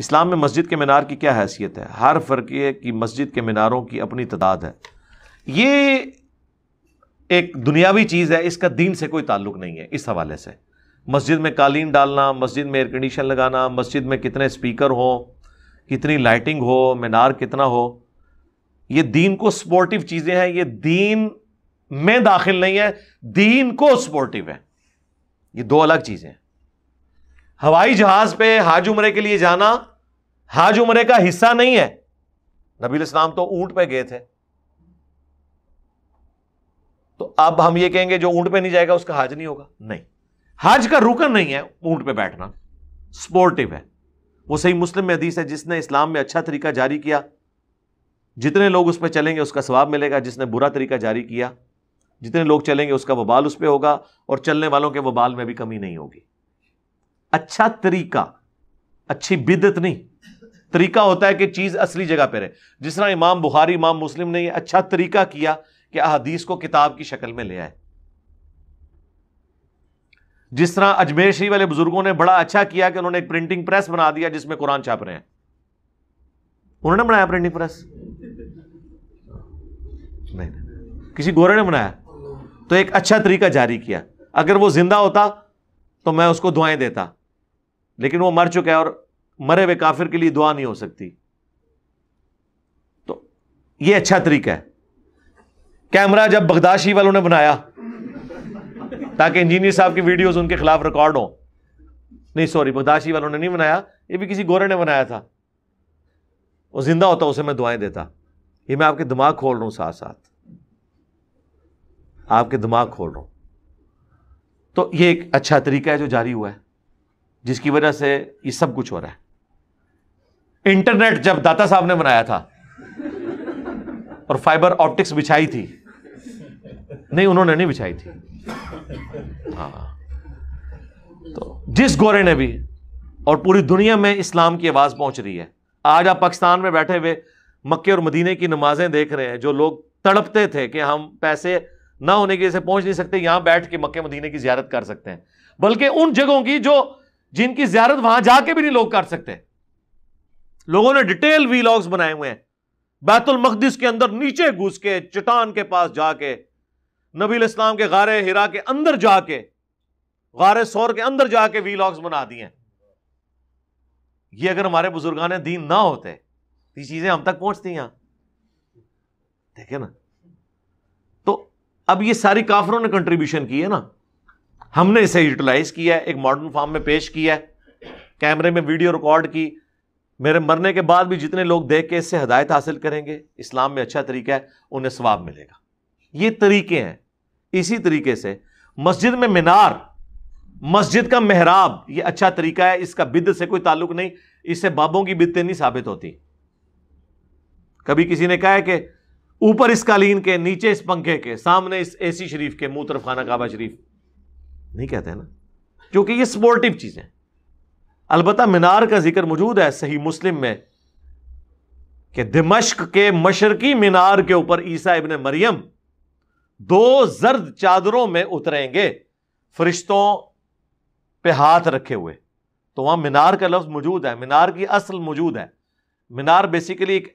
इस्लाम में मस्जिद के मीनार की क्या हैसियत है हर फ़रक़े की मस्जिद के मीनारों की अपनी तादाद है ये एक दुनियावी चीज़ है इसका दीन से कोई ताल्लुक नहीं है इस हवाले से मस्जिद में कालीन डालना मस्जिद में एयर कंडीशन लगाना मस्जिद में कितने स्पीकर हों कितनी लाइटिंग हो मीनार कितना हो ये दीन को सपोर्टिव चीज़ें हैं ये दीन में दाखिल नहीं है दीन को सपोर्टिव है ये दो अलग चीज़ें हैं हवाई जहाज़ पे हाज उमरे के लिए जाना हाज उमरे का हिस्सा नहीं है नबील इस्लाम तो ऊंट पे गए थे तो अब हम ये कहेंगे जो ऊंट पे नहीं जाएगा उसका हाज नहीं होगा नहीं हाज का रुकन नहीं है ऊंट पे बैठना स्पोर्टिव है वो सही मुस्लिम में हदीस है जिसने इस्लाम में अच्छा तरीका जारी किया जितने लोग उस पर चलेंगे उसका स्वाब मिलेगा जिसने बुरा तरीका जारी किया जितने लोग चलेंगे उसका वबाल उस पर होगा और चलने वालों के वबाल में भी कमी नहीं होगी अच्छा तरीका अच्छी बिदत नहीं तरीका होता है कि चीज़ असली जगह पर रहे जिस तरह इमाम बुखारी इमाम मुस्लिम ने यह अच्छा तरीका किया कि अहदीस को किताब की शक्ल में ले आए जिस तरह अजमेर श्री वाले बुजुर्गों ने बड़ा अच्छा किया कि उन्होंने एक प्रिंटिंग प्रेस बना दिया जिसमें कुरान छाप रहे हैं उन्होंने बनाया प्रिंटिंग प्रेस नहीं किसी गोरे ने बनाया तो एक अच्छा तरीका जारी किया अगर वो जिंदा होता तो मैं उसको दुआएं देता लेकिन वो मर चुका है और मरे हुए काफिर के लिए दुआ नहीं हो सकती तो यह अच्छा तरीका है कैमरा जब बगदाशी वालों ने बनाया ताकि इंजीनियर साहब की वीडियोस उनके खिलाफ रिकॉर्ड हो नहीं सॉरी बगदाशी वालों ने नहीं बनाया ये भी किसी गोरे ने बनाया था वो जिंदा होता उसे मैं दुआएं देता ये मैं आपके दिमाग खोल रहा हूं साथ साथ आपके दिमाग खोल रहा हूं तो ये एक अच्छा तरीका है जो जारी हुआ है जिसकी वजह से ये सब कुछ हो रहा है इंटरनेट जब दाता साहब ने बनाया था और फाइबर ऑप्टिक्स बिछाई थी नहीं उन्होंने नहीं बिछाई थी हाँ तो जिस गोरे ने भी और पूरी दुनिया में इस्लाम की आवाज़ पहुंच रही है आज आप पाकिस्तान में बैठे हुए मक्के और मदीने की नमाजें देख रहे हैं जो लोग तड़पते थे कि हम पैसे ना होने की वजह पहुंच नहीं सकते यहां बैठ के मक्के मदीने की ज्यारत कर सकते हैं बल्कि उन जगहों की जो जिनकी ज्यारत वहां जाके भी नहीं लोग कर सकते लोगों ने डिटेल वीलॉग्स बनाए हुए हैं बैतुल मकदस के अंदर नीचे घुस के चटान के पास जाके नबी इस्लाम के गारे हिरा के अंदर जाके गारे सौर के अंदर जाके वीलॉग्स बना दिए ये अगर हमारे बुजुर्गान दीन ना होते तो ये चीजें हम तक पहुंचती हैं ठीक है ना तो अब ये सारी काफरों ने कंट्रीब्यूशन की है ना हमने इसे यूटिलाइज किया है एक मॉडर्न फॉर्म में पेश किया है कैमरे में वीडियो रिकॉर्ड की मेरे मरने के बाद भी जितने लोग देख के इससे हदायत हासिल करेंगे इस्लाम में अच्छा तरीका है उन्हें स्वाब मिलेगा ये तरीके हैं इसी तरीके से मस्जिद में मीनार मस्जिद का मेहराब ये अच्छा तरीका है इसका बिद से कोई ताल्लुक नहीं इससे बाबों की बिदतें नहीं साबित होती कभी किसी ने कहा है कि ऊपर इस कालीन के नीचे इस पंखे के सामने इस एसी शरीफ के मुंह तरफ खाना काबा शरीफ नहीं कहते ना क्योंकि ये सपोर्टिव चीज़ें अलबत् मीनार का जिक्र मौजूद है सही मुस्लिम में कि दिमश्क के मशरकी मीनार के ऊपर ईसा इबन मरियम दो जर्द चादरों में उतरेंगे फरिश्तों पर हाथ रखे हुए तो वहां मीनार का लफ्ज़ मौजूद है मीनार की असल मौजूद है मीनार बेसिकली एक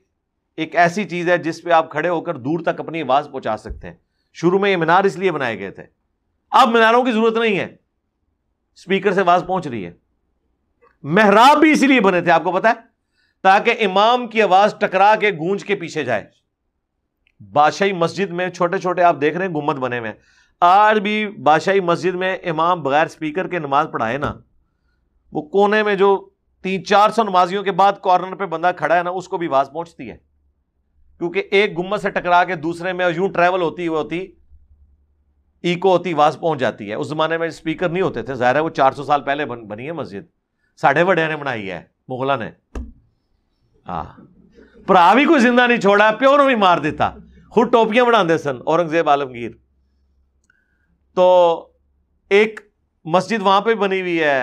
एक ऐसी चीज़ है जिसपे आप खड़े होकर दूर तक अपनी आवाज़ पहुंचा सकते हैं शुरू में ये मीनार इसलिए बनाए गए थे अब मीनारों की ज़रूरत नहीं है स्पीकर से आवाज़ पहुंच रही है मेहराब भी इसीलिए बने थे आपको पता है ताकि इमाम की आवाज टकरा के गूंज के पीछे जाए बादशाही मस्जिद में छोटे छोटे आप देख रहे हैं गुम्मत बने हुए आज भी बादशाही मस्जिद में इमाम बगैर स्पीकर के नमाज पढ़ाए ना वो कोने में जो तीन चार सौ नमाजियों के बाद कॉर्नर पे बंदा खड़ा है ना उसको भी आवाज पहुंचती है क्योंकि एक गुम्मत से टकरा के दूसरे में यूं ट्रेवल होती हुई होती ईको होती आवाज पहुंच जाती है उस जमाने में स्पीकर नहीं होते थे ज़ाहिर है वो चार सौ साल पहले बन, बनी है मस्जिद साढ़े ਵੱਡਿਆਂ ने बनाई है ਮੁਗਲਾਂ ने ਆ ਭਰਾ ਵੀ ਕੋਈ ਜ਼ਿੰਦਾ ਨਹੀਂ ਛੋੜਾ ਪਿਓ ਨੂੰ ਵੀ ਮਾਰ ਦਿੱਤਾ ਹੁਣ ਟੋਪੀਆਂ ਬਣਾਉਂਦੇ ਸਨ औरंगजेब आलमगीर तो एक मस्जिद वहां पे बनी हुई है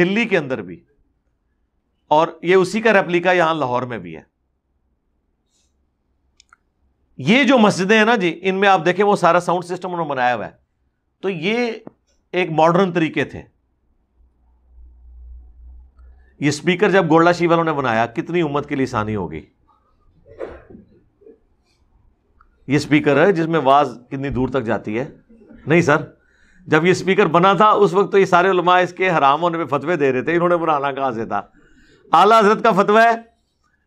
दिल्ली के अंदर भी और ये उसी का रेप्लिका यहां लाहौर में भी है ये जो मस्जिदें हैं ना जी इनमें आप देखें वो सारा साउंड सिस्टम उन्होंने बनाया हुआ है तो ये एक मॉडर्न तरीके थे ये स्पीकर जब गोल्डा शी वालों ने बनाया कितनी उम्मत के लिए सानी होगी ये स्पीकर है जिसमें आवाज कितनी दूर तक जाती है नहीं सर जब ये स्पीकर बना था उस वक्त तो ये सारे उलमा इसके हराम होने पर फतवे दे रहे थे इन्होंने बनाना कहाँ से था आला हजरत का फतवा है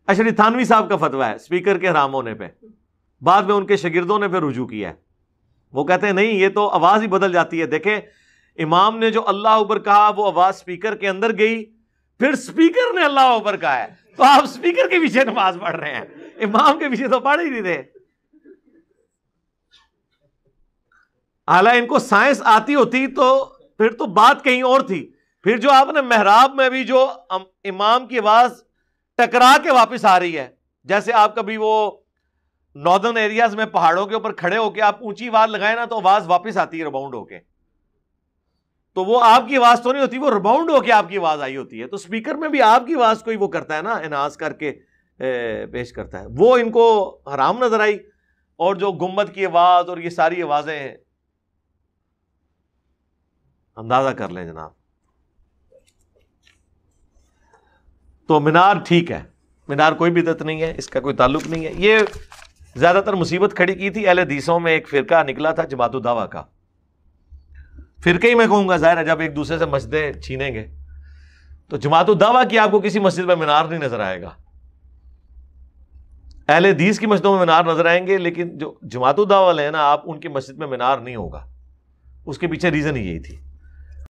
अशरी अच्छा, थानवी साहब का फतवा है स्पीकर के हराम होने पर बाद में उनके शगिरदों ने फिर रुझू किया वो कहते हैं नहीं ये तो आवाज़ ही बदल जाती है देखे इमाम ने जो अल्लाह उबर कहा वो आवाज़ स्पीकर के अंदर गई फिर स्पीकर ने अल्लाह ऊपर कहा है तो आप स्पीकर के पीछे नमाज पढ़ रहे हैं इमाम के पीछे तो पढ़ ही नहीं थे आला इनको साइंस आती होती तो फिर तो बात कहीं और थी फिर जो आपने मेहराब में भी जो इमाम की आवाज टकरा के वापस आ रही है जैसे आप कभी वो नॉर्दर्न एरियाज में पहाड़ों के ऊपर खड़े होके आप ऊंची आवाज लगाए ना तो आवाज वापस आती है राउंड होके तो वो आपकी आवाज़ तो नहीं होती वो रिबाउंड होकर आपकी आवाज़ आई होती है तो स्पीकर में भी आपकी आवाज़ को ही वो करता है ना एनहास करके पेश करता है वो इनको हराम नज़र आई और जो गुम्बद की आवाज़ और ये सारी आवाज़ें अंदाज़ा कर लें जनाब तो मीनार ठीक है मीनार कोई बिदत नहीं है इसका कोई ताल्लुक नहीं है ये ज़्यादातर मुसीबत खड़ी की थी अहल दीसों में एक फ़िरका निकला था जमात दावा का फिरके ही मैं कहूंगा ज़ाहिर है जब एक दूसरे से मस्जिदें छीनेंगे तो जमात दावा की आपको किसी मस्जिद में मीनार नहीं नज़र आएगा अहल दीस की मस्जिदों में मीनार नज़र आएंगे लेकिन जो जमात दावा वाले हैं ना आप उनकी मस्जिद में मीनार नहीं होगा उसके पीछे रीज़न ही यही थी